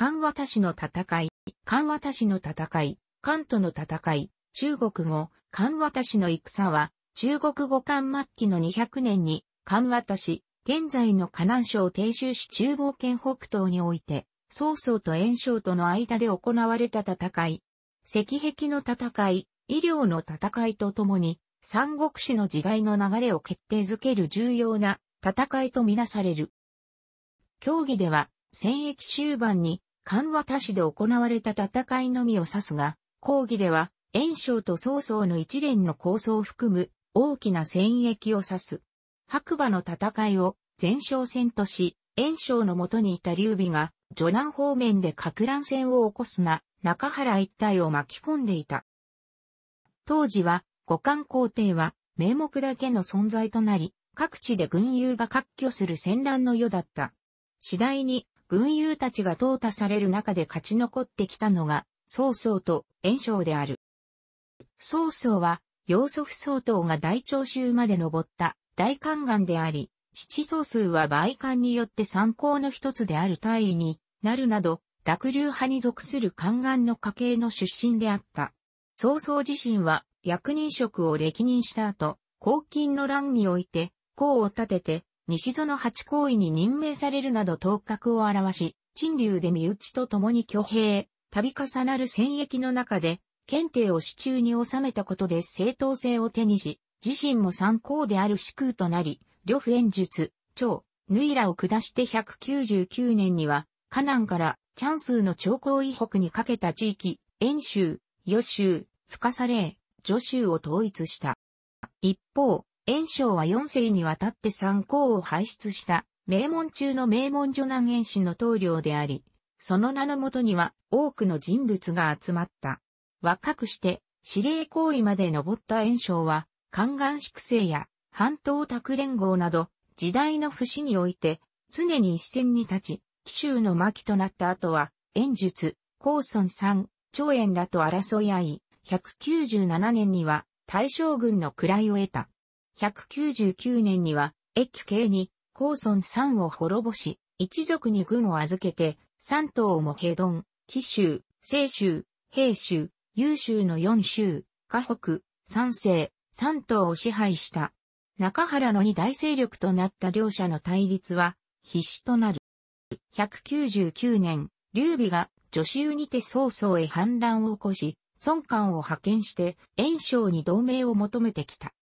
関渡市の戦い、関渡市の戦い、関東の戦い、中国語、関渡市の戦は、中国語漢末期の200年に、関渡市、現在の河南省定州市中央県北東において、曹操と炎章との間で行われた戦い、石壁の戦い、医療の戦いとともに、三国志の時代の流れを決定づける重要な戦いとみなされる。競技では、戦役終盤に緩和多市で行われた戦いのみを指すが、講義では、炎章と曹操の一連の構想を含む大きな戦役を指す。白馬の戦いを前哨戦とし、炎章のもとにいた劉備が、序南方面で格乱戦を起こすな、中原一帯を巻き込んでいた。当時は、五冠皇帝は、名目だけの存在となり、各地で軍友が割拠する戦乱の世だった。次第に、軍友たちが淘汰される中で勝ち残ってきたのが、曹操と袁紹である。曹操は、要祖父相当が大長州まで登った大観岩であり、七曹数は倍観によって参考の一つである大尉になるなど、濁流派に属する観岩の家系の出身であった。曹操自身は役人職を歴任した後、黄金の乱において、功を立てて、西園八行位に任命されるなど頭角を表し、陳流で身内と共に挙兵、度重なる戦役の中で、検定を手中に収めたことで正当性を手にし、自身も参考である司空となり、呂布演術、長、ヌイラを下して199年には、河南からチャンスの長江以北にかけた地域、遠州、予州、司令、助州を統一した。一方、炎章は4世にわたって参考を輩出した名門中の名門女南炎氏の棟梁であり、その名のもとには多くの人物が集まった。若くして司令行為まで登った炎章は、宦官粛清や半島卓連合など、時代の節において、常に一線に立ち、紀州の巻となった後は、炎術、高村三、長炎らと争い合い、197年には大将軍の位を得た。199年には、越系に、高村三を滅ぼし、一族に軍を預けて、三党も平丼、紀州、西州、平州、優州の四州、河北、三西、三党を支配した。中原の二大勢力となった両者の対立は、必死となる。199年、劉備が女州にて曹操へ反乱を起こし、孫官を派遣して、炎章に同盟を求めてきた。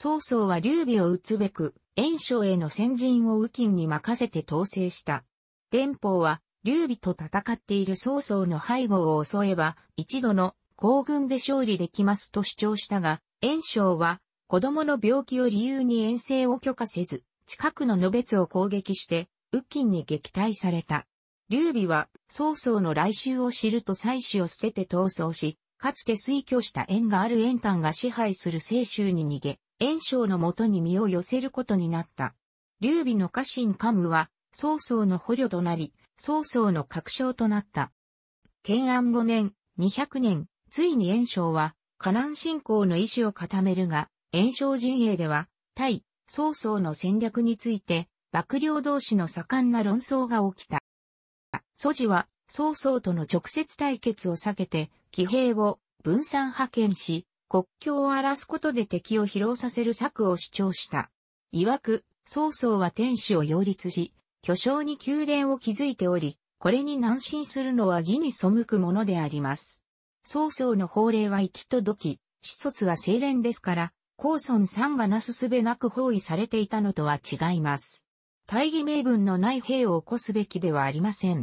曹操は劉備を打つべく、袁紹への先陣を右近に任せて統制した。伝法は、劉備と戦っている曹操の背後を襲えば、一度の行軍で勝利できますと主張したが、袁紹は、子供の病気を理由に遠征を許可せず、近くの野別を攻撃して、右近に撃退された。劉備は、曹操の来襲を知ると妻子を捨てて逃走し、かつて推挙した縁がある縁端が支配する青州に逃げ、炎章のもとに身を寄せることになった。劉備の家臣カムは、曹操の捕虜となり、曹操の確証となった。建安5年、200年、ついに炎章は、河南侵攻の意志を固めるが、炎章陣営では、対、曹操の戦略について、幕僚同士の盛んな論争が起きた。祖父は、曹操との直接対決を避けて、騎兵を分散派遣し、国境を荒らすことで敵を疲労させる策を主張した。曰く、曹操は天使を擁立し、巨匠に宮殿を築いており、これに難心するのは義に背くものであります。曹操の法令は行き届き、子卒は清廉ですから、公孫さんがなすすべなく包囲されていたのとは違います。大義名分のない兵を起こすべきではありません。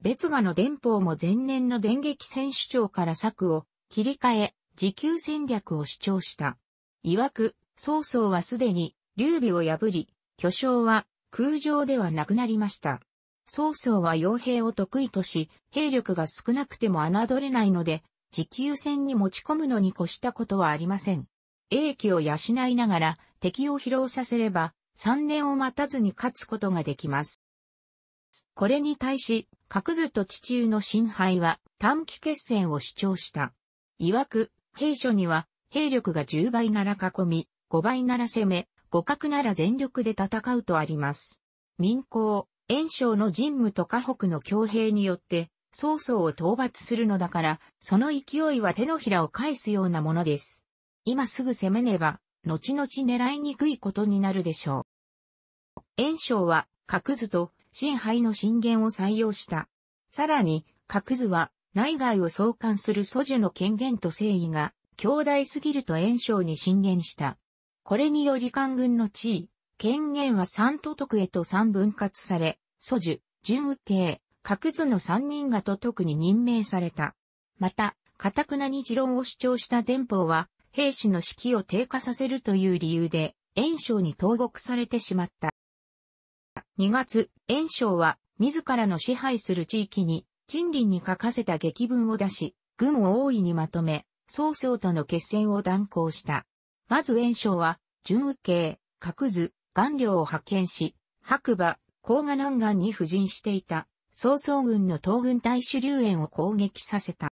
別賀の伝法も前年の電撃戦主長から策を切り替え、自給戦略を主張した。曰く、曹操はすでに、劉備を破り、巨匠は空城ではなくなりました。曹操は傭兵を得意とし、兵力が少なくても侮れないので、持久戦に持ち込むのに越したことはありません。英気を養いながら敵を疲労させれば、3年を待たずに勝つことができます。これに対し、角図と地中の新敗は短期決戦を主張した。曰く、兵所には、兵力が10倍なら囲み、5倍なら攻め、互角なら全力で戦うとあります。民工、炎章の神武と河北の強兵によって、曹操を討伐するのだから、その勢いは手のひらを返すようなものです。今すぐ攻めねば、後々狙いにくいことになるでしょう。炎章は、角図と、新廃の進言を採用した。さらに、角図は、内外を相関する素樹の権限と誠意が、強大すぎると炎章に進言した。これにより官軍の地位、権限は三都督へと三分割され、素樹、純右慶、各図の三人が都督に任命された。また、堅くなに持論を主張した伝法は、兵士の士気を低下させるという理由で、炎章に投獄されてしまった。2月、炎章は、自らの支配する地域に、陳林に書かせた劇文を出し、軍を大いにまとめ、曹操との決戦を断行した。まず袁紹は、準右慶、角図、顔料を派遣し、白馬、甲賀南岸に布陣していた、曹操軍の東軍大主流園を攻撃させた。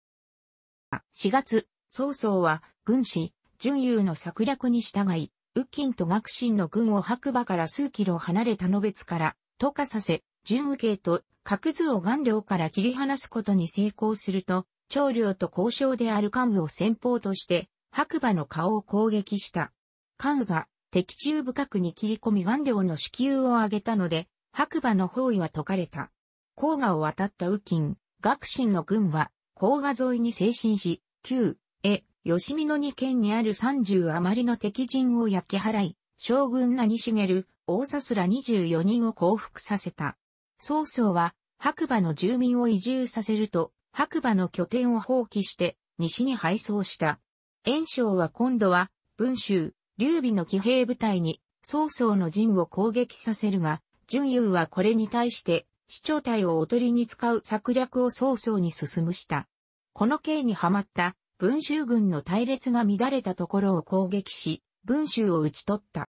4月、曹操は、軍師、準優の策略に従い、右近と学信の軍を白馬から数キロ離れた野別から、渡下させ、準右慶と角図を顔料から切り離すことに成功すると、長領と交渉である関羽を先方として、白馬の顔を攻撃した。関羽が敵中深くに切り込み顔料の支給を上げたので、白馬の包囲は解かれた。黄河を渡った右近、学臣の軍は、黄河沿いに精神し、旧、え、吉見の二県にある三十余りの敵陣を焼き払い、将軍何茂、大さすら24人を降伏させた。曹操は白馬の住民を移住させると白馬の拠点を放棄して西に敗走した。炎章は今度は文州、劉備の騎兵部隊に曹操の陣を攻撃させるが、淳勇はこれに対して市長隊をおとりに使う策略を曹操に進むした。この刑にはまった文州軍の隊列が乱れたところを攻撃し、文州を討ち取った。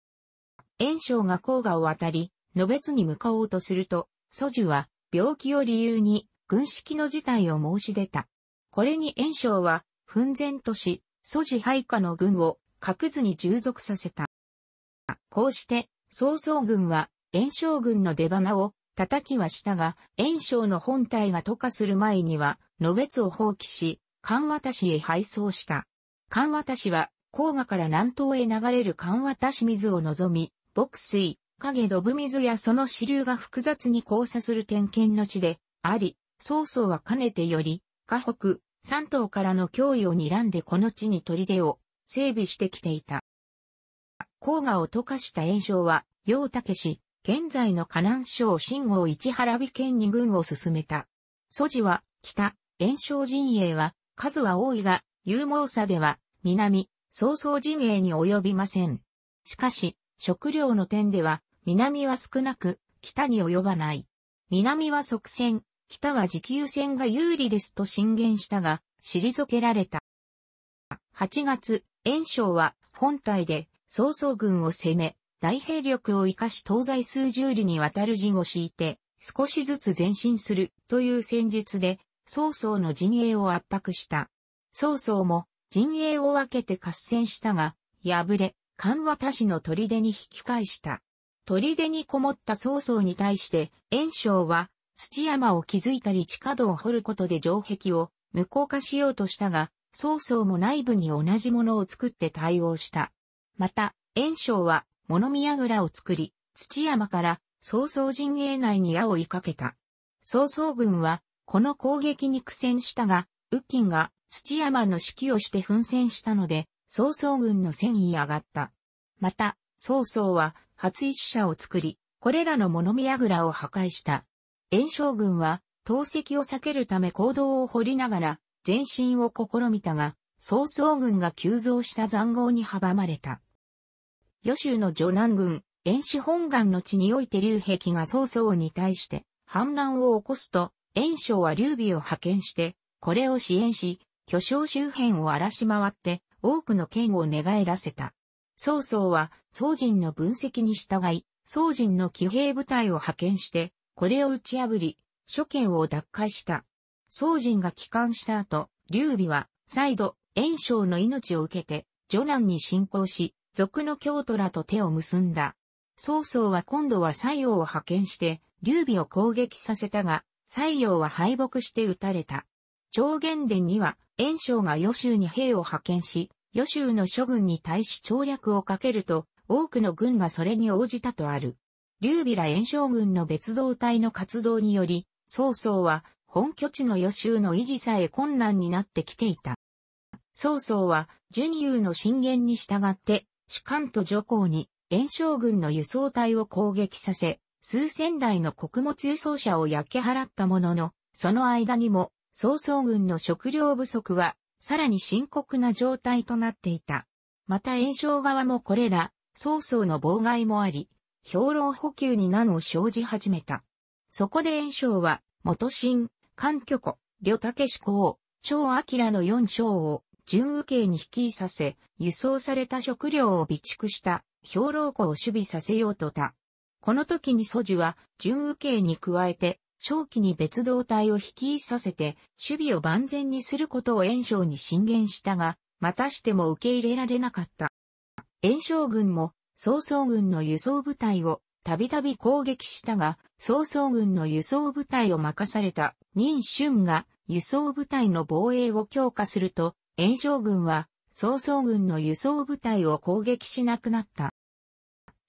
炎章が黄河を渡り、野別に向かおうとすると、ソジュは病気を理由に軍式の事態を申し出た。これに炎章は奮然とし、ソジュ配下の軍を隠図に従属させた。こうして、曹操軍は炎章軍の出花を叩きはしたが、炎章の本体が渡化する前には、野別を放棄し、関渡しへ配送した。関渡しは、黄河から南東へ流れる関渡し水を望み、牧水、影ドブ水やその支流が複雑に交差する点検の地で、あり、曹操はかねてより、河北、山東からの脅威を睨んでこの地に砦を整備してきていた。黄河を溶かした炎症は、楊武氏、現在の河南省新郷市原美県に軍を進めた。祖地は、北、炎症陣営は、数は多いが、勇猛さでは、南、曹操陣営に及びません。しかし、食料の点では、南は少なく、北に及ばない。南は側線、北は持久戦が有利ですと進言したが、退けられた。8月、炎章は本体で曹操軍を攻め、大兵力を生かし東西数十里にわたる陣を敷いて、少しずつ前進するという戦術で、曹操の陣営を圧迫した。曹操も陣営を分けて合戦したが、敗れ、緩和他市の砦に引き返した。砦にこもった曹操に対して、袁紹は、土山を築いたり地下道を掘ることで城壁を無効化しようとしたが、曹操も内部に同じものを作って対応した。また、袁紹は物見櫓を作り、土山から曹操陣営内に矢を追いかけた。曹操軍は、この攻撃に苦戦したが、キンが土山の指揮をして奮戦したので、曹操軍の戦意上がった。また、曹操は初一社を作り、これらの物見櫓を破壊した。炎章軍は、投石を避けるため行動を掘りながら、前進を試みたが、曹操軍が急増した残壕に阻まれた。余州の女南軍、遠志本願の地において劉壁が曹操に対して反乱を起こすと、炎章は劉備を派遣して、これを支援し、巨匠周辺を荒らし回って、多くの剣を寝返らせた。曹操は、曹仁の分析に従い、曹仁の騎兵部隊を派遣して、これを打ち破り、諸県を奪回した。曹仁が帰還した後、劉備は、再度、炎章の命を受けて、序南に侵攻し、賊の京都らと手を結んだ。曹操は今度は西洋を派遣して、劉備を攻撃させたが、西洋は敗北して撃たれた。長元殿には、炎章が予州に兵を派遣し、予州の諸軍に対し調略をかけると、多くの軍がそれに応じたとある。劉備ら炎症軍の別動隊の活動により、曹操は本拠地の予習の維持さえ困難になってきていた。曹操は、準優の進言に従って、主官と助行に炎症軍の輸送隊を攻撃させ、数千台の穀物輸送車を焼け払ったものの、その間にも、曹操軍の食料不足はさらに深刻な状態となっていた。また炎症側もこれら、曹操の妨害もあり、兵糧補給に難を生じ始めた。そこで炎症は、元新、関巨子、呂武志公、張明の四将を、準右慶に引きさせ、輸送された食料を備蓄した兵糧庫を守備させようとた。この時に祖父は、準右慶に加えて、正気に別動隊を率いさせて、守備を万全にすることを炎章に進言したが、またしても受け入れられなかった。炎章軍も、曹操軍の輸送部隊をたびたび攻撃したが、曹操軍の輸送部隊を任された任春が輸送部隊の防衛を強化すると、炎章軍は曹操軍の輸送部隊を攻撃しなくなった。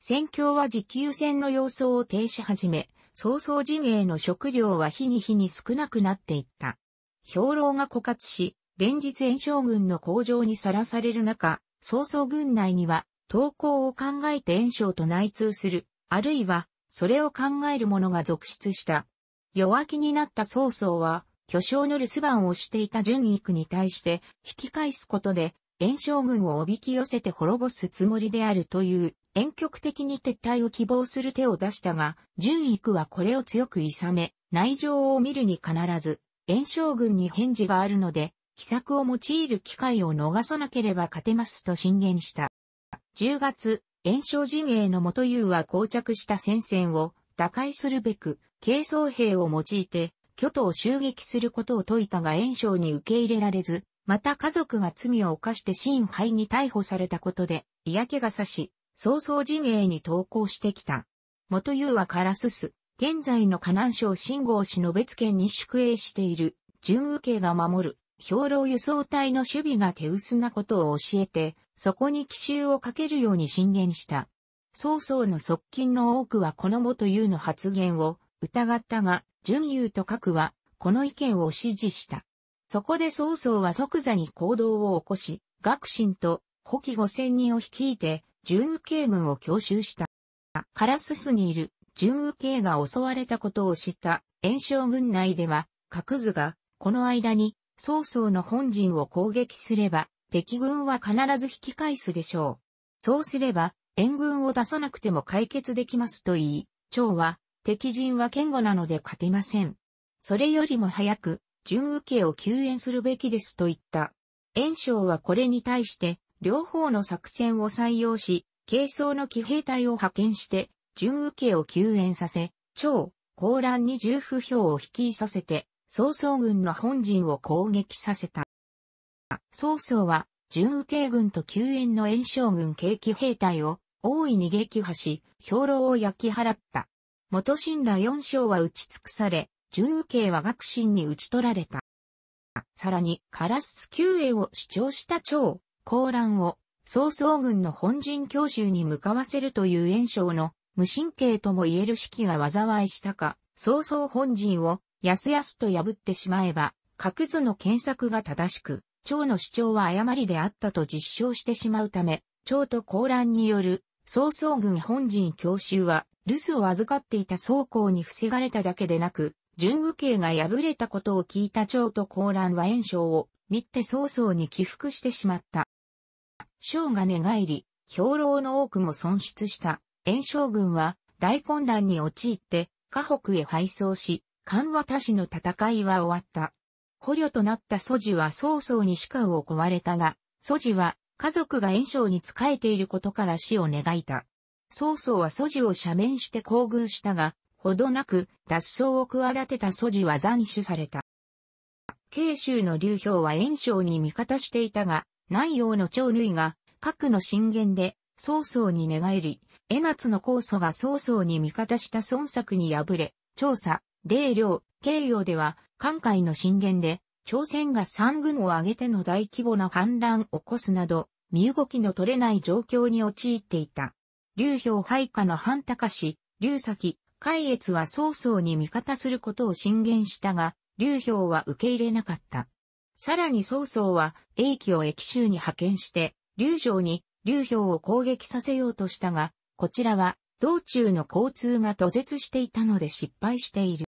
戦況は持久戦の様相を停止始め、曹操陣営の食料は日に日に少なくなっていった。兵糧が枯渇し、連日炎症軍の工場にさらされる中、曹操軍内には、投降を考えて炎症と内通する、あるいは、それを考える者が続出した。弱気になった曹操は、巨匠の留守番をしていた順育に対して、引き返すことで、炎症軍をおびき寄せて滅ぼすつもりであるという、遠極的に撤退を希望する手を出したが、純育はこれを強く諌め、内情を見るに必ず、炎将軍に返事があるので、秘策を用いる機会を逃さなければ勝てますと進言した。10月、炎将陣営の元優は膠着した戦線を打開するべく、軽装兵を用いて、巨頭を襲撃することを説いたが炎将に受け入れられず、また家族が罪を犯して新廃に逮捕されたことで嫌気がさし、曹操陣営に投降してきた。元優はカラスス、現在の河南省信号市の別県に宿営している、準右慶が守る、兵糧輸送隊の守備が手薄なことを教えて、そこに奇襲をかけるように進言した。曹操の側近の多くはこの元優の発言を疑ったが、準優と核はこの意見を支持した。そこで曹操は即座に行動を起こし、学信と古希五千人を率いて、準右慶軍を強襲した。カラススにいる準右慶が襲われたことを知った炎症軍内では、各図が、この間に、曹操の本陣を攻撃すれば、敵軍は必ず引き返すでしょう。そうすれば、援軍を出さなくても解決できますと言い、趙は、敵陣は堅固なので勝てません。それよりも早く、準右慶を救援するべきですと言った。炎章はこれに対して、両方の作戦を採用し、軽装の騎兵隊を派遣して、準右家を救援させ、超、高乱に重不評を引きさせて、曹操軍の本陣を攻撃させた。曹操は、準右慶軍と救援の炎将軍軽騎兵隊を大いに撃破し、兵糧を焼き払った。元神羅四将は打ち尽くされ、準右慶は学神に打ち取られた。さらに、カラス救援を主張した張、高乱を曹操軍の本陣教習に向かわせるという炎章の無神経とも言える指揮が災いしたか、曹操本陣をやすやすと破ってしまえば、各図の検索が正しく、蝶の主張は誤りであったと実証してしまうため、蝶と高乱による曹操軍本陣教習は、留守を預かっていた曹公に防がれただけでなく、準武慶が破れたことを聞いた蝶と高乱は炎章を見て曹操に起伏してしまった。将が寝返り、兵糧の多くも損失した。炎将軍は大混乱に陥って、河北へ敗走し、関和他市の戦いは終わった。捕虜となった祖父は曹操に士官を壊れたが、祖父は家族が炎将に仕えていることから死を願いた。曹操は祖父を赦免して厚遇したが、ほどなく脱走を企てた祖父は斬首された。慶州の流氷は炎将に味方していたが、南洋の鳥類が、核の震源で、曹操に寝返り、江夏の酵素が曹操に味方した孫作に敗れ、調査、霊領、慶陽では、関海の震源で、朝鮮が三軍を挙げての大規模な反乱を起こすなど、身動きの取れない状況に陥っていた。劉氷配下の反高氏、劉崎、海越は曹操に味方することを進言したが、劉氷は受け入れなかった。さらに曹操は、英気を益州に派遣して、劉城に、劉氷を攻撃させようとしたが、こちらは、道中の交通が途絶していたので失敗している。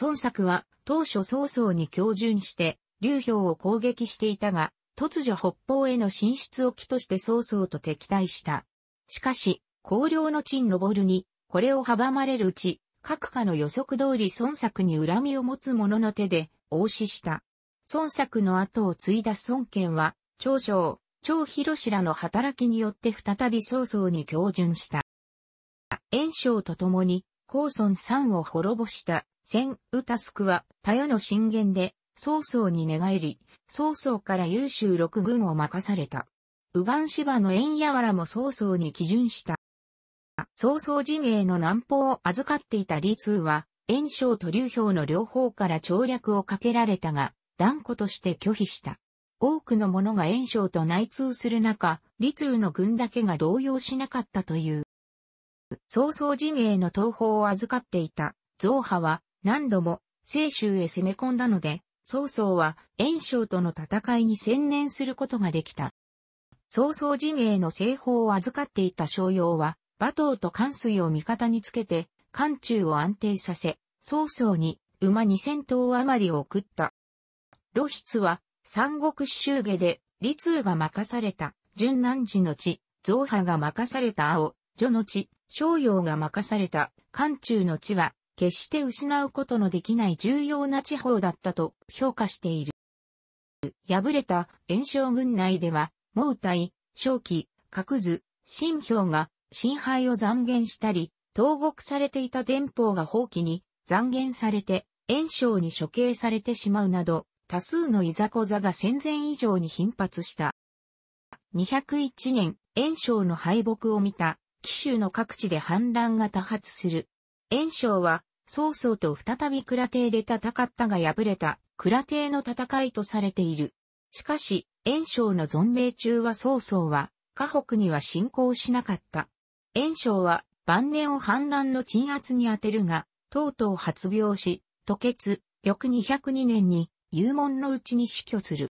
孫作は、当初曹操に教授して、劉氷を攻撃していたが、突如北方への進出を機として曹操と敵対した。しかし、高陵の陳昇に、これを阻まれるうち、各家の予測通り孫作に恨みを持つ者の手で、応死した。孫作の後を継いだ孫権は、長将、長広氏らの働きによって再び曹操に教順した。炎章と共に、高孫三を滅ぼした、千羽タスクは、田代の進言で、曹操に寝返り、曹操から優秀六軍を任された。右岸芝の縁やわらも曹操に基準した。曹操陣営の南方を預かっていた李通は、炎章と劉氷の両方から調略をかけられたが、断固として拒否した。多くの者が炎症と内通する中、立通の軍だけが動揺しなかったという。曹操陣営の東方を預かっていた、増派は何度も清州へ攻め込んだので、曹操は炎症との戦いに専念することができた。曹操陣営の西方を預かっていた商用は、馬頭と関水を味方につけて、関中を安定させ、曹操に馬2000頭余りを送った。露出は、三国衆下で、李通が任された、淳南寺の地、造波が任された青、女の地、商用が任された、関中の地は、決して失うことのできない重要な地方だったと評価している。敗れた炎症軍内では、毛体、正気、格図、新兵が、新敗を残言したり、投獄されていた伝法が放棄に、残言されて、炎症に処刑されてしまうなど、多数のいざこざが戦前以上に頻発した。201年、炎章の敗北を見た、紀州の各地で反乱が多発する。炎章は、曹操と再び倉邸で戦ったが敗れた、倉邸の戦いとされている。しかし、炎章の存命中は曹操は、河北には侵攻しなかった。炎章は、晩年を反乱の鎮圧に当てるが、とうとう発病し、吐血、翌202年に、幽門のうちに死去する。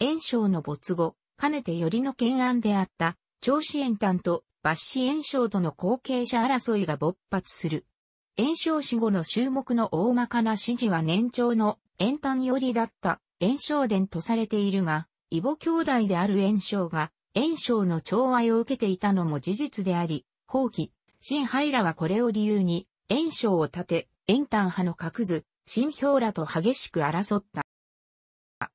炎症の没後、かねてよりの懸案であった、長子炎丹と抜子炎症との後継者争いが勃発する。炎症死後の注目の大まかな指示は年長の炎丹よりだった炎症伝とされているが、異母兄弟である炎症が炎症の調和を受けていたのも事実であり、放棄、新ハイラはこれを理由に炎症を立て、炎丹派の格図、新兵らと激しく争った。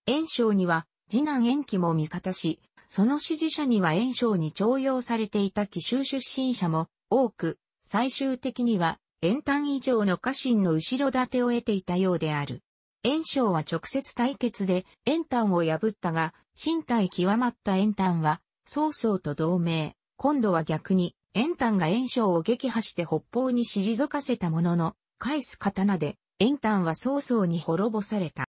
炎章には、次男延期も味方し、その支持者には炎章に徴用されていた奇襲出身者も多く、最終的には、炎丹以上の家臣の後ろ盾を得ていたようである。炎章は直接対決で延丹を破ったが、身体極まった炎丹は、曹操と同盟、今度は逆に、炎丹が炎章を撃破して北方に退かせたものの、返す刀で、炎丹は曹操に滅ぼされた。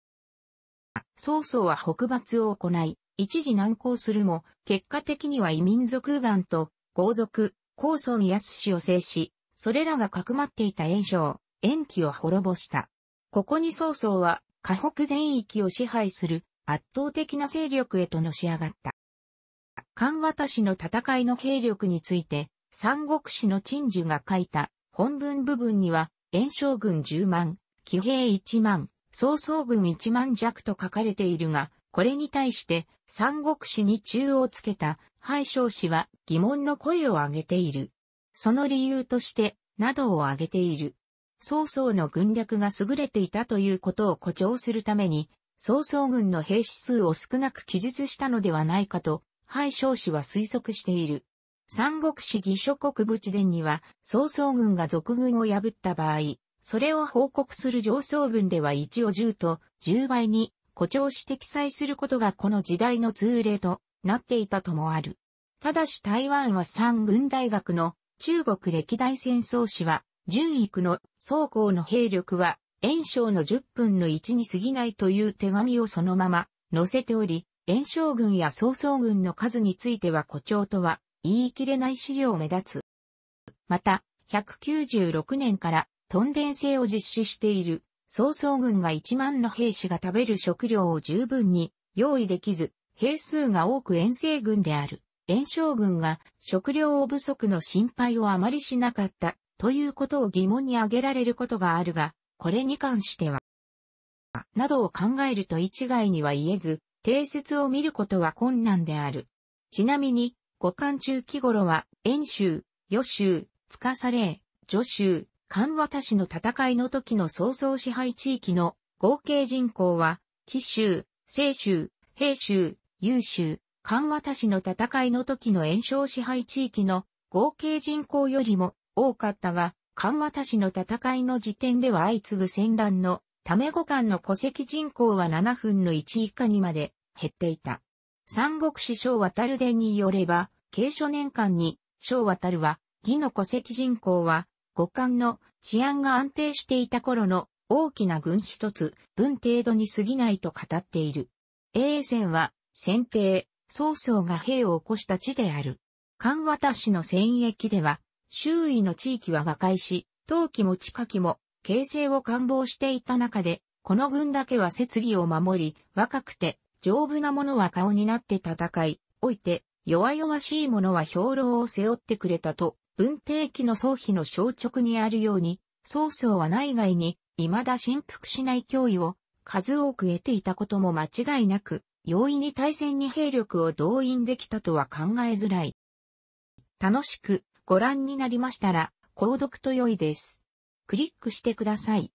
曹操は北伐を行い、一時難航するも、結果的には異民族岩と、豪族、高祖に安氏を制し、それらがかくまっていた炎章、炎期を滅ぼした。ここに曹操は、河北全域を支配する圧倒的な勢力へとのし上がった。漢渡氏の戦いの兵力について、三国史の陳寿が書いた本文部分には、炎章軍10万、騎兵1万、曹操軍1万弱と書かれているが、これに対して、三国志に中をつけた、敗将氏は疑問の声を上げている。その理由として、などを挙げている。曹操の軍略が優れていたということを誇張するために、曹操軍の兵士数を少なく記述したのではないかと、敗将氏は推測している。三国志義書国武伝には、曹操軍が俗軍を破った場合、それを報告する上層文では1を10と10倍に誇張して記載することがこの時代の通例となっていたともある。ただし台湾は三軍大学の中国歴代戦争史は、順育の総校の兵力は、炎章の10分の1に過ぎないという手紙をそのまま載せており、炎章軍や曹操軍の数については誇張とは言い切れない資料を目立つ。また、196年から屯田制を実施している、曹操軍が1万の兵士が食べる食料を十分に用意できず、兵数が多く遠征軍である。炎症軍が食料を不足の心配をあまりしなかったということを疑問に挙げられることがあるが、これに関しては、などを考えると一概には言えず、定説を見ることは困難である。ちなみに、五巻中期頃は、遠州、予州、司令、助州、関渡市の戦いの時の曹操支配地域の合計人口は、紀州、青州、平州、優州、関渡市の戦いの時の炎症支配地域の合計人口よりも多かったが、関渡市の戦いの時点では相次ぐ戦乱のため五間の戸籍人口は7分の1以下にまで減っていた。三国志小渡伝によれば、慶初年間に小渡は、義の戸籍人口は五冠の治安が安定していた頃の大きな軍一つ、分程度に過ぎないと語っている。永戦は、先帝、曹操が兵を起こした地である。関渡市の戦役では、周囲の地域は瓦解し、陶器も地下機も、形勢を官房していた中で、この軍だけは設備を守り、若くて、丈夫な者は顔になって戦い、おいて、弱々しい者は兵糧を背負ってくれたと、運転機の総備の小直にあるように、曹操は内外に未だ振幅しない脅威を数多く得ていたことも間違いなく、容易に対戦に兵力を動員できたとは考えづらい。楽しくご覧になりましたら、購読と良いです。クリックしてください。